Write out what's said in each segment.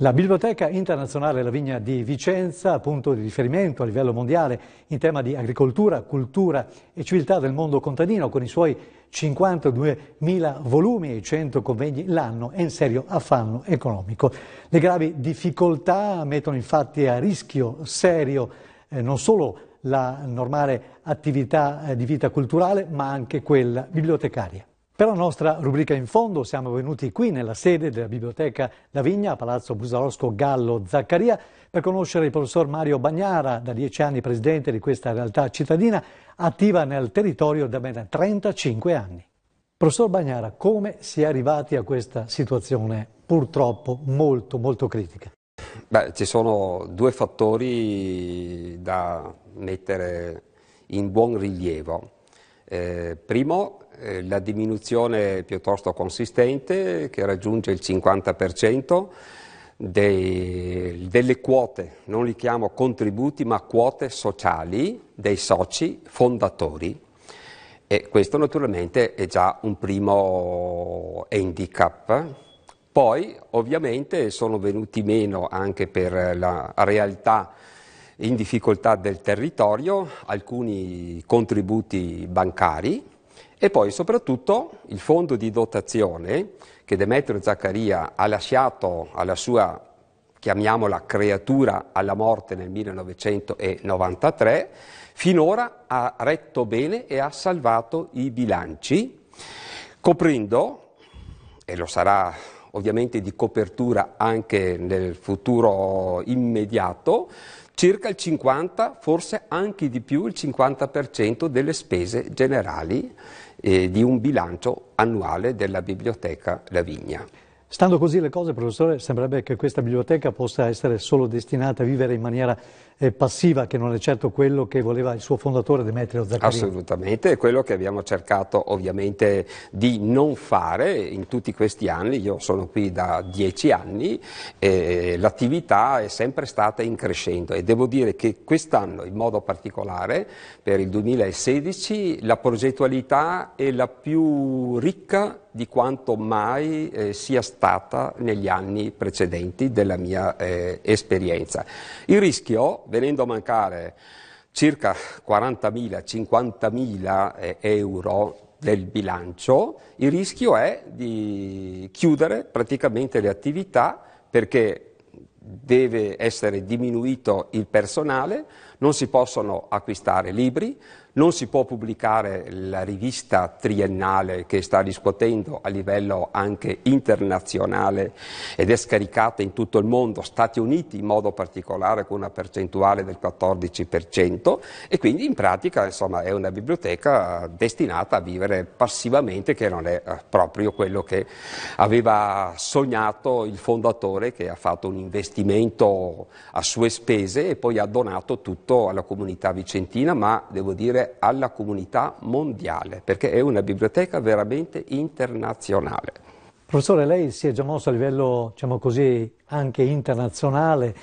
La Biblioteca Internazionale La Vigna di Vicenza, punto di riferimento a livello mondiale in tema di agricoltura, cultura e civiltà del mondo contadino, con i suoi 52.000 volumi e 100 convegni l'anno, è in serio affanno economico. Le gravi difficoltà mettono infatti a rischio serio eh, non solo la normale attività eh, di vita culturale, ma anche quella bibliotecaria. Per la nostra rubrica in fondo siamo venuti qui nella sede della Biblioteca La Vigna, Palazzo Busarosco Gallo Zaccaria, per conoscere il professor Mario Bagnara, da dieci anni presidente di questa realtà cittadina, attiva nel territorio da ben 35 anni. Professor Bagnara, come si è arrivati a questa situazione purtroppo molto molto critica? Beh, ci sono due fattori da mettere in buon rilievo. Eh, primo, eh, la diminuzione piuttosto consistente che raggiunge il 50% dei, delle quote, non li chiamo contributi, ma quote sociali dei soci fondatori. E questo naturalmente è già un primo handicap. Poi ovviamente sono venuti meno anche per la realtà in difficoltà del territorio, alcuni contributi bancari e poi soprattutto il fondo di dotazione che Demetrio Zaccaria ha lasciato alla sua, chiamiamola, creatura alla morte nel 1993, finora ha retto bene e ha salvato i bilanci, coprendo, e lo sarà ovviamente di copertura anche nel futuro immediato, circa il 50, forse anche di più, il 50% delle spese generali eh, di un bilancio annuale della biblioteca Lavigna. Stando così le cose, professore, sembrerebbe che questa biblioteca possa essere solo destinata a vivere in maniera eh, passiva, che non è certo quello che voleva il suo fondatore Demetrio Zaccarini. Assolutamente, è quello che abbiamo cercato ovviamente di non fare in tutti questi anni, io sono qui da dieci anni, eh, l'attività è sempre stata in crescendo e devo dire che quest'anno in modo particolare, per il 2016, la progettualità è la più ricca di quanto mai eh, sia stata negli anni precedenti della mia eh, esperienza. Il rischio, venendo a mancare circa 40.000-50.000 eh, euro del bilancio, il rischio è di chiudere praticamente le attività perché deve essere diminuito il personale, non si possono acquistare libri, non si può pubblicare la rivista triennale che sta riscuotendo a livello anche internazionale ed è scaricata in tutto il mondo, Stati Uniti in modo particolare con una percentuale del 14% e quindi in pratica insomma, è una biblioteca destinata a vivere passivamente che non è eh, proprio quello che aveva sognato il fondatore che ha fatto un investimento a sue spese e poi ha donato tutto alla comunità vicentina ma devo dire alla comunità mondiale, perché è una biblioteca veramente internazionale. Professore, lei si è già mosso a livello, diciamo così, anche internazionale,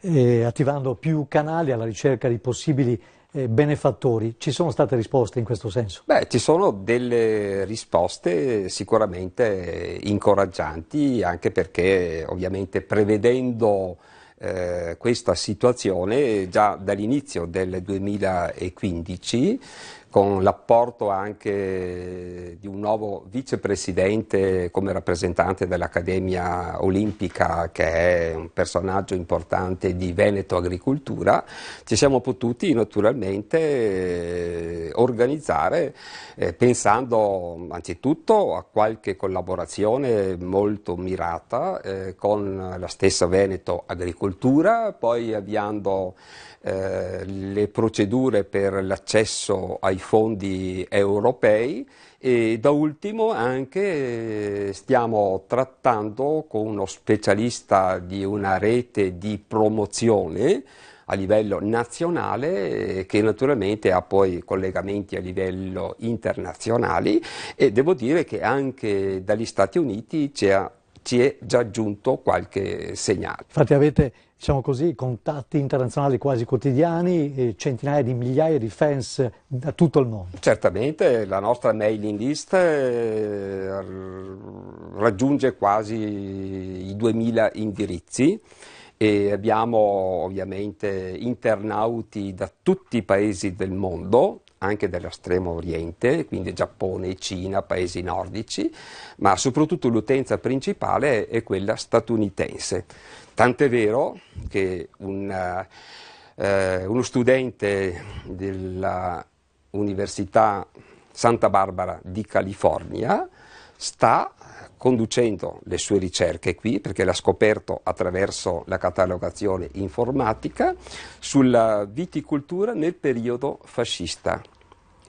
eh, attivando più canali alla ricerca di possibili eh, benefattori. Ci sono state risposte in questo senso? Beh, ci sono delle risposte sicuramente incoraggianti, anche perché ovviamente prevedendo eh, questa situazione già dall'inizio del 2015 con l'apporto anche di un nuovo vicepresidente come rappresentante dell'Accademia Olimpica, che è un personaggio importante di Veneto Agricoltura, ci siamo potuti naturalmente eh, organizzare eh, pensando anzitutto a qualche collaborazione molto mirata eh, con la stessa Veneto Agricoltura, poi avviando eh, le procedure per l'accesso ai fondi europei e da ultimo anche eh, stiamo trattando con uno specialista di una rete di promozione a livello nazionale eh, che naturalmente ha poi collegamenti a livello internazionale e devo dire che anche dagli Stati Uniti ci, ci è già giunto qualche segnale. Infatti avete diciamo così, contatti internazionali quasi quotidiani, eh, centinaia di migliaia di fans da tutto il mondo. Certamente la nostra mailing list eh, raggiunge quasi i 2000 indirizzi e abbiamo ovviamente internauti da tutti i paesi del mondo, anche dell'estremo oriente, quindi Giappone, Cina, paesi nordici, ma soprattutto l'utenza principale è quella statunitense. Tant'è vero che una, eh, uno studente dell'Università Santa Barbara di California sta conducendo le sue ricerche qui, perché l'ha scoperto attraverso la catalogazione informatica, sulla viticoltura nel periodo fascista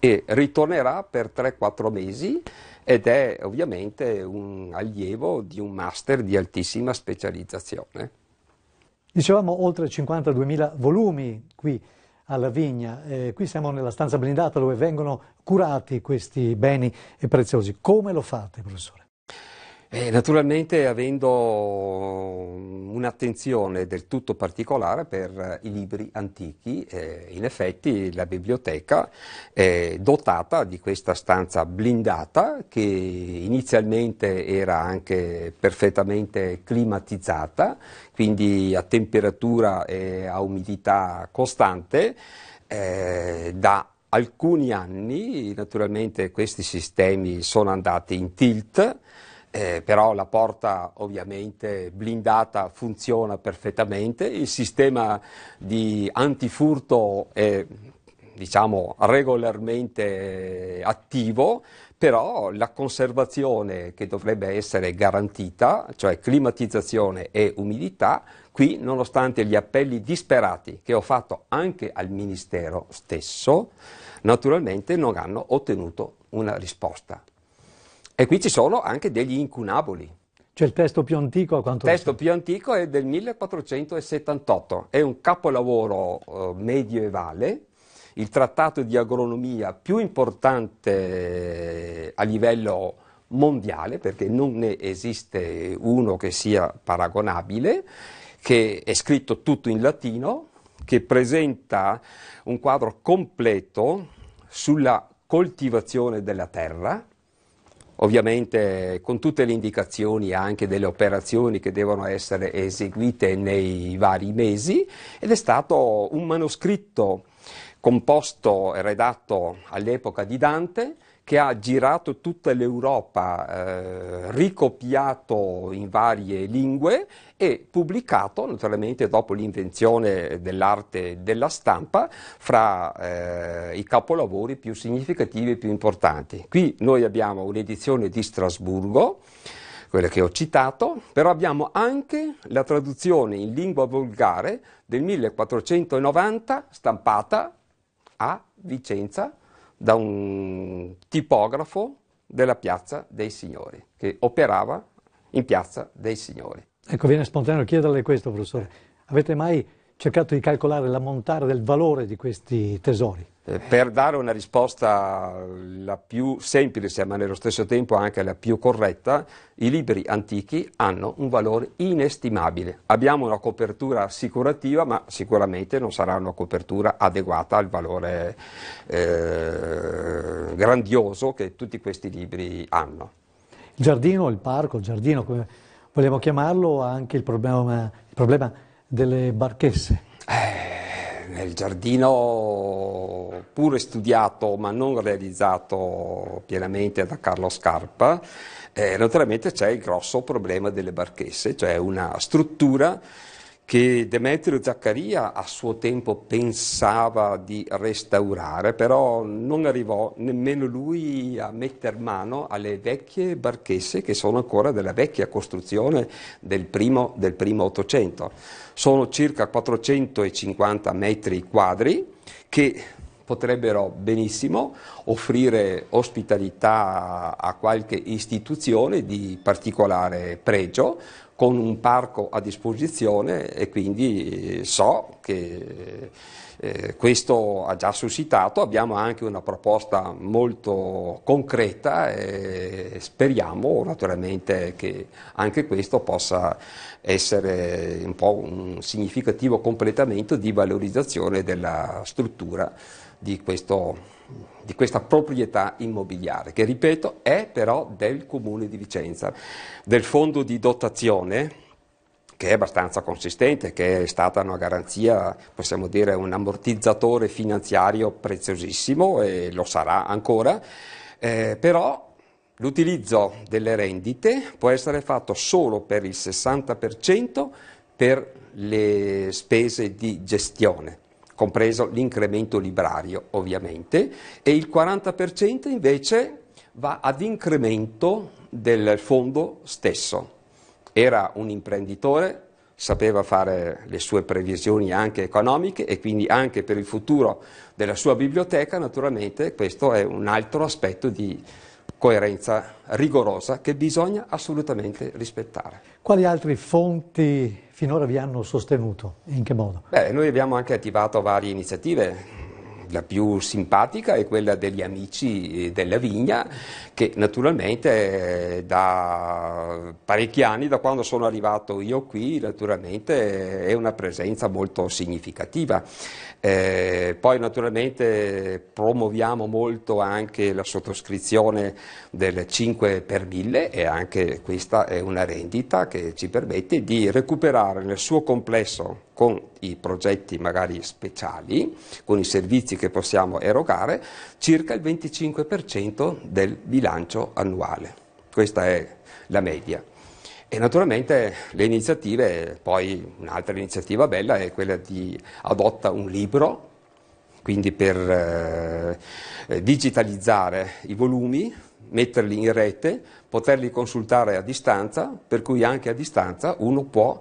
e ritornerà per 3-4 mesi ed è ovviamente un allievo di un master di altissima specializzazione. Dicevamo oltre 52.000 volumi qui alla Vigna, eh, qui siamo nella stanza blindata dove vengono curati questi beni preziosi. Come lo fate, professore? Eh, naturalmente avendo un'attenzione del tutto particolare per eh, i libri antichi, eh, in effetti la biblioteca è dotata di questa stanza blindata che inizialmente era anche perfettamente climatizzata, quindi a temperatura e a umidità costante, eh, da alcuni anni naturalmente questi sistemi sono andati in tilt eh, però la porta ovviamente blindata funziona perfettamente, il sistema di antifurto è diciamo, regolarmente attivo, però la conservazione che dovrebbe essere garantita, cioè climatizzazione e umidità, qui nonostante gli appelli disperati che ho fatto anche al Ministero stesso, naturalmente non hanno ottenuto una risposta. E qui ci sono anche degli incunaboli. C'è il testo più antico a quanto Il testo più antico è del 1478, è un capolavoro eh, medievale, il trattato di agronomia più importante eh, a livello mondiale, perché non ne esiste uno che sia paragonabile, che è scritto tutto in latino, che presenta un quadro completo sulla coltivazione della terra, ovviamente con tutte le indicazioni anche delle operazioni che devono essere eseguite nei vari mesi ed è stato un manoscritto composto e redatto all'epoca di Dante che ha girato tutta l'Europa, eh, ricopiato in varie lingue e pubblicato, naturalmente dopo l'invenzione dell'arte della stampa, fra eh, i capolavori più significativi e più importanti. Qui noi abbiamo un'edizione di Strasburgo, quella che ho citato, però abbiamo anche la traduzione in lingua volgare del 1490, stampata a Vicenza da un tipografo della Piazza dei Signori, che operava in Piazza dei Signori. Ecco, viene spontaneo chiederle questo, professore. Avete mai cercato di calcolare l'ammontare del valore di questi tesori? Eh, per dare una risposta la più semplice, ma nello stesso tempo anche la più corretta, i libri antichi hanno un valore inestimabile. Abbiamo una copertura assicurativa, ma sicuramente non sarà una copertura adeguata al valore eh, grandioso che tutti questi libri hanno. Il giardino, il parco, il giardino, come vogliamo chiamarlo, ha anche il problema, il problema delle barchesse. Eh, nel giardino pure studiato ma non realizzato pienamente da Carlo Scarpa, eh, naturalmente c'è il grosso problema delle barchesse, cioè una struttura che Demetrio Zaccaria a suo tempo pensava di restaurare, però non arrivò nemmeno lui a metter mano alle vecchie barchesse che sono ancora della vecchia costruzione del primo, del primo Ottocento. Sono circa 450 metri quadri che potrebbero benissimo offrire ospitalità a qualche istituzione di particolare pregio, con un parco a disposizione e quindi eh, so che eh, questo ha già suscitato, abbiamo anche una proposta molto concreta e speriamo naturalmente che anche questo possa essere un po' un significativo completamento di valorizzazione della struttura di questo di questa proprietà immobiliare, che ripeto è però del Comune di Vicenza, del fondo di dotazione che è abbastanza consistente, che è stata una garanzia, possiamo dire, un ammortizzatore finanziario preziosissimo e lo sarà ancora, eh, però l'utilizzo delle rendite può essere fatto solo per il 60% per le spese di gestione compreso l'incremento librario ovviamente, e il 40% invece va ad incremento del fondo stesso. Era un imprenditore, sapeva fare le sue previsioni anche economiche e quindi anche per il futuro della sua biblioteca, naturalmente questo è un altro aspetto di coerenza rigorosa che bisogna assolutamente rispettare. Quali altre fonti finora vi hanno sostenuto in che modo? Beh, noi abbiamo anche attivato varie iniziative la più simpatica è quella degli amici eh, della vigna, che naturalmente eh, da parecchi anni, da quando sono arrivato io qui, naturalmente eh, è una presenza molto significativa. Eh, poi naturalmente promuoviamo molto anche la sottoscrizione del 5 per 1000 e anche questa è una rendita che ci permette di recuperare nel suo complesso con i progetti magari speciali, con i servizi che possiamo erogare, circa il 25% del bilancio annuale. Questa è la media. E naturalmente le iniziative, poi un'altra iniziativa bella è quella di adotta un libro, quindi per eh, eh digitalizzare i volumi, metterli in rete, poterli consultare a distanza, per cui anche a distanza uno può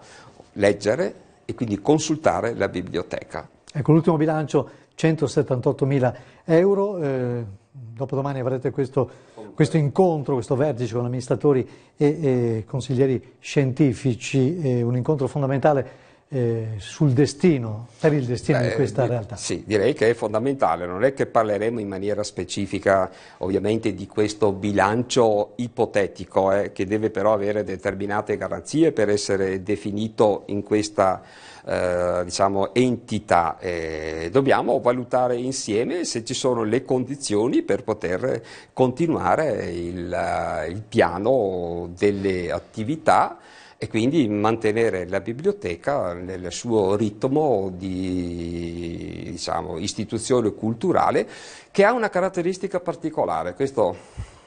leggere e quindi consultare la biblioteca. Ecco, l'ultimo bilancio, 178 mila euro, eh, dopodomani avrete questo, questo, incontro, questo vertice con amministratori e, e consiglieri scientifici, eh, un incontro fondamentale eh, sul destino, per il destino Beh, di eh, questa realtà. Sì, direi che è fondamentale, non è che parleremo in maniera specifica ovviamente di questo bilancio ipotetico eh, che deve però avere determinate garanzie per essere definito in questa eh, diciamo, entità. Eh, dobbiamo valutare insieme se ci sono le condizioni per poter continuare il, eh, il piano delle attività e quindi mantenere la biblioteca nel suo ritmo di diciamo, istituzione culturale che ha una caratteristica particolare. Questo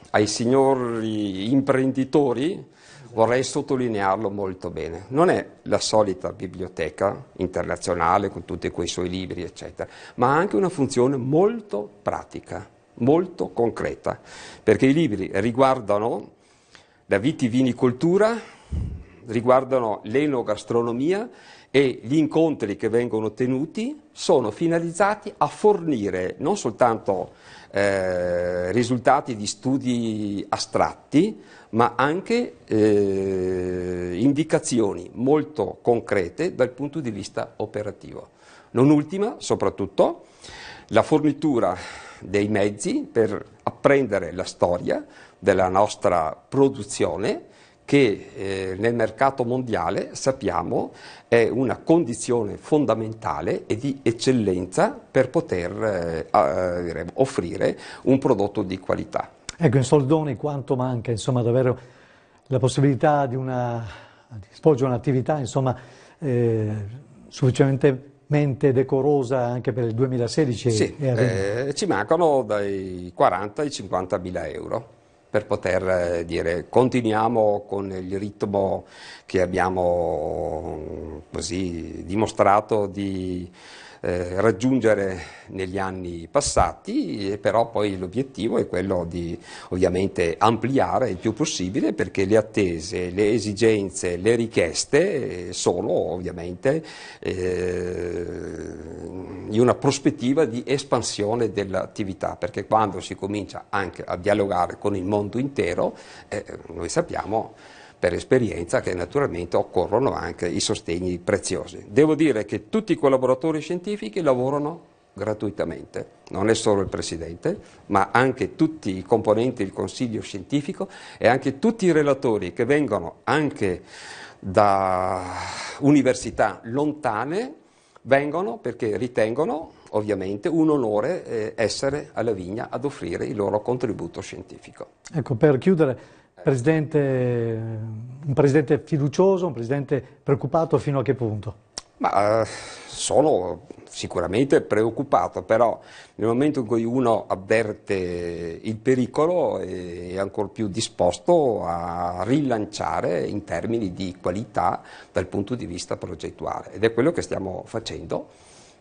ai signori imprenditori vorrei sottolinearlo molto bene. Non è la solita biblioteca internazionale con tutti quei suoi libri, eccetera, ma ha anche una funzione molto pratica, molto concreta, perché i libri riguardano la vitivinicoltura, riguardano l'enogastronomia e gli incontri che vengono tenuti sono finalizzati a fornire non soltanto eh, risultati di studi astratti, ma anche eh, indicazioni molto concrete dal punto di vista operativo. Non ultima, soprattutto, la fornitura dei mezzi per apprendere la storia della nostra produzione che eh, nel mercato mondiale sappiamo è una condizione fondamentale e di eccellenza per poter eh, dire, offrire un prodotto di qualità. Ecco, in soldoni quanto manca insomma, davvero la possibilità di, una, di svolgere un'attività insomma, eh, sufficientemente mente decorosa anche per il 2016? Sì, eh, ci mancano dai 40 ai 50 mila euro per poter eh, dire continuiamo con il ritmo che abbiamo mm, così dimostrato di eh, raggiungere negli anni passati, però poi l'obiettivo è quello di ovviamente ampliare il più possibile perché le attese, le esigenze, le richieste sono ovviamente eh, in una prospettiva di espansione dell'attività, perché quando si comincia anche a dialogare con il mondo intero, eh, noi sappiamo per esperienza che naturalmente occorrono anche i sostegni preziosi. Devo dire che tutti i collaboratori scientifici lavorano gratuitamente, non è solo il Presidente, ma anche tutti i componenti del Consiglio scientifico e anche tutti i relatori che vengono anche da università lontane, vengono perché ritengono ovviamente un onore eh, essere alla Vigna ad offrire il loro contributo scientifico. Ecco, per chiudere, Presidente, un presidente fiducioso, un presidente preoccupato fino a che punto? Ma, eh, sono sicuramente preoccupato, però nel momento in cui uno avverte il pericolo è ancora più disposto a rilanciare in termini di qualità dal punto di vista progettuale ed è quello che stiamo facendo.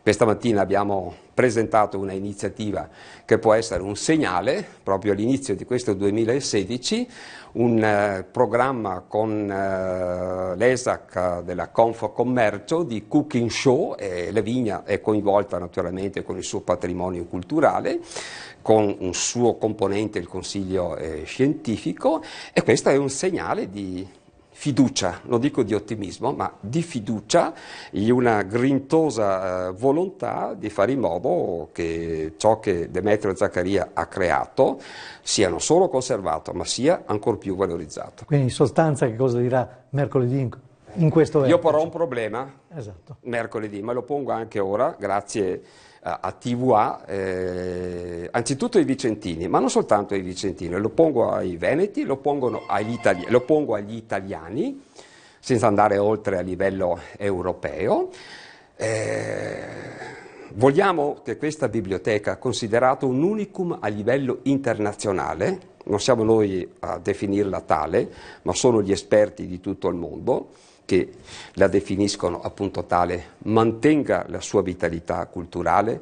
Questa mattina abbiamo presentato una iniziativa che può essere un segnale, proprio all'inizio di questo 2016, un eh, programma con eh, l'ESAC della Confcommercio di Cooking Show, e la vigna è coinvolta naturalmente con il suo patrimonio culturale, con un suo componente il consiglio eh, scientifico e questo è un segnale di fiducia, non dico di ottimismo, ma di fiducia in una grintosa eh, volontà di fare in modo che ciò che Demetrio Zaccaria ha creato sia non solo conservato, ma sia ancora più valorizzato. Quindi in sostanza che cosa dirà mercoledì in questo vertice? Io porrò un problema esatto. mercoledì, ma lo pongo anche ora, grazie eh, a TVA, eh, anzitutto ai vicentini, ma non soltanto ai vicentini, lo pongo ai veneti, lo, agli itali- lo pongo agli italiani, senza andare oltre a livello europeo. Eh, vogliamo che questa biblioteca, considerata un unicum a livello internazionale, non siamo noi a definirla tale, ma sono gli esperti di tutto il mondo, che la definiscono appunto tale, mantenga la sua vitalità culturale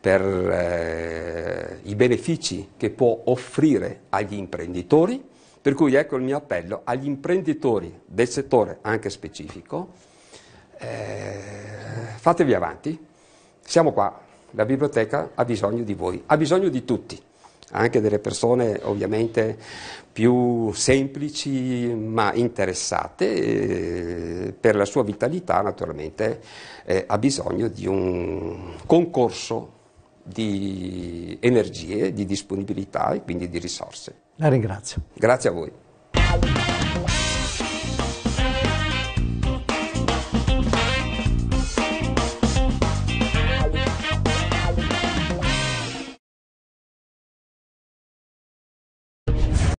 per eh, i benefici che può offrire agli imprenditori, per cui ecco il mio appello agli imprenditori del settore anche specifico, eh, fatevi avanti, siamo qua, la biblioteca ha bisogno di voi, ha bisogno di tutti anche delle persone ovviamente più semplici ma interessate, eh, per la sua vitalità naturalmente eh, ha bisogno di un concorso di energie, di disponibilità e quindi di risorse. La ringrazio. Grazie a voi.